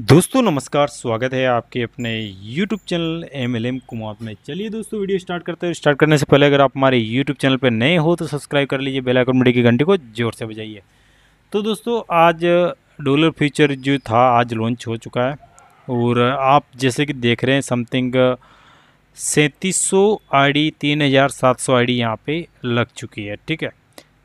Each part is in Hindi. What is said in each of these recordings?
दोस्तों नमस्कार स्वागत है आपके अपने YouTube channel M L M Kumar में चलिए दोस्तों वीडियो स्टार्ट करते हैं स्टार्ट करने से पहले अगर आप हमारे YouTube चैनल पर नए हो तो सब्सक्राइब कर लीजिए बेल आइकन बड़ी की घंटी को जोर से बजाइए तो दोस्तों आज डॉलर फ्यूचर जो था आज लॉन्च हो चुका है और आप जैसे कि देख रहे हैं समथिंग सैंतीस सौ आई डी तीन हज़ार सात सौ आई डी यहाँ पर लग चुकी है ठीक है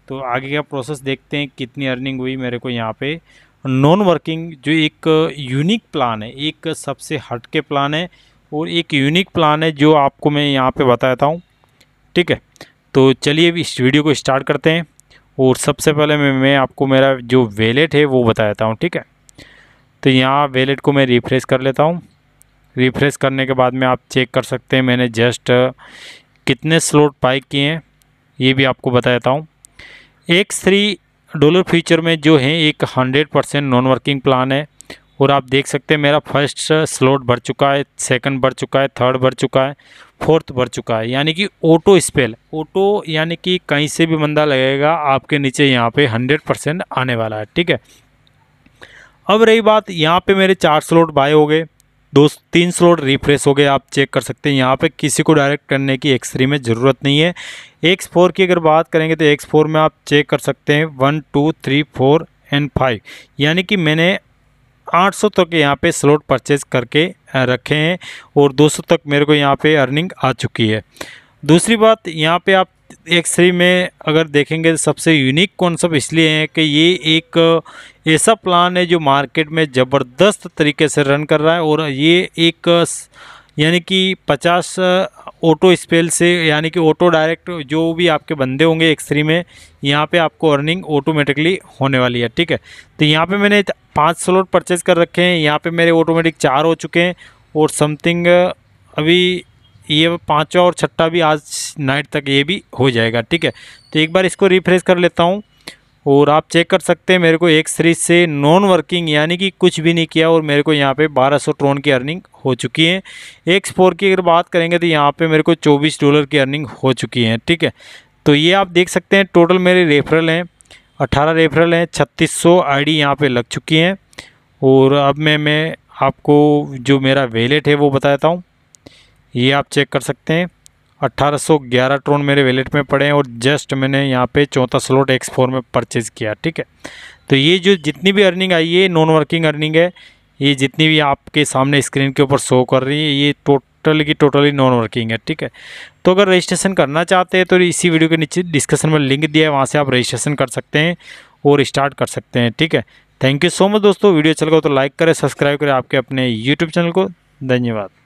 तो आगे का प्रोसेस देखते हैं कितनी अर्निंग हुई मेरे को यहाँ पे नॉन वर्किंग जो एक यूनिक प्लान है एक सबसे हट के प्लान है और एक यूनिक प्लान है जो आपको मैं यहाँ पे बताता हूँ ठीक है तो चलिए अभी इस वीडियो को स्टार्ट करते हैं और सबसे पहले मैं मैं आपको मेरा जो वेलेट है वो बताता हूँ ठीक है तो यहाँ वेलेट को मैं रिफ़्रेश कर लेता हूँ रिफ़्रेश करने के बाद में आप चेक कर सकते हैं मैंने जस्ट कितने स्लोट पाइक किए हैं ये भी आपको बताता हूँ एक थ्री डॉलर फ्यूचर में जो है एक hundred percent non working plan है और आप देख सकते हैं मेरा फर्स्ट स्लॉट भर चुका है सेकंड भर चुका है थर्ड भर चुका है फोर्थ भर चुका है यानी कि ऑटो स्पेल ऑटो यानी कि कहीं से भी बंदा लगेगा आपके नीचे यहाँ पे हंड्रेड परसेंट आने वाला है ठीक है अब रही बात यहाँ पे मेरे चार स्लॉट बाय हो गए दो तीन स्लॉट रिफ्रेश हो गए आप चेक कर सकते हैं यहाँ पे किसी को डायरेक्ट करने की एक्स थ्री में ज़रूरत नहीं है एक्स फोर की अगर बात करेंगे तो एक्स फोर में आप चेक कर सकते हैं one two three four and five यानी कि मैंने 800 तक यहाँ पे स्लॉट परचेज करके रखे हैं और 200 तक मेरे को यहाँ पे अर्निंग आ चुकी है दूसरी बात यहाँ पे आप एक श्री में अगर देखेंगे तो सबसे यूनिक कॉन्सेप्ट इसलिए है कि ये एक ऐसा प्लान है जो मार्केट में ज़बरदस्त तरीके से रन कर रहा है और ये एक यानी कि 50 ऑटो स्पेल से यानी कि ऑटो डायरेक्ट जो भी आपके बंदे होंगे श्री में यहाँ पे आपको अर्निंग ऑटोमेटिकली होने वाली है ठीक है तो यहाँ पे मैंने पाँच स्लॉट परचेज़ कर रखे हैं यहाँ पर मेरे ऑटोमेटिक चार हो चुके हैं और समथिंग अभी ये पाँचवा और छठा भी आज नाइट तक ये भी हो जाएगा ठीक है तो एक बार इसको रिफ्रेश कर लेता हूँ और आप चेक कर सकते हैं मेरे को एक सीरीज से नॉन वर्किंग यानी कि कुछ भी नहीं किया और मेरे को यहाँ पे 1200 ट्रोन की अर्निंग हो चुकी है एक फोर की अगर बात करेंगे तो यहाँ पे मेरे को 24 डॉलर की अर्निंग हो चुकी है ठीक है तो ये आप देख सकते हैं टोटल मेरे रेफरल हैं अट्ठारह रेफरल हैं छत्तीस सौ आई डी यहाँ पर लग चुकी हैं और अब मैं मैं आपको जो मेरा वेलेट है वो बताता हूँ ये आप चेक कर सकते हैं 1811 ट्रोन मेरे वैलेट में पड़े हैं और जस्ट मैंने यहाँ पे चौथा स्लॉट एक्स फोर में परचेज़ किया ठीक है तो ये जो जितनी भी अर्निंग आई है नॉन वर्किंग अर्निंग है ये जितनी भी आपके सामने स्क्रीन के ऊपर शो कर रही है ये टोटल की टोटली नॉन वर्किंग है ठीक है तो अगर रजिस्ट्रेशन करना चाहते हैं तो इसी वीडियो के नीचे डिस्कशन में लिंक दिया है वहाँ से आप रजिस्ट्रेशन कर सकते हैं और स्टार्ट कर सकते हैं ठीक है थैंक यू सो मच दोस्तों वीडियो चल गया तो लाइक करें सब्सक्राइब करें आपके अपने यूट्यूब चैनल को धन्यवाद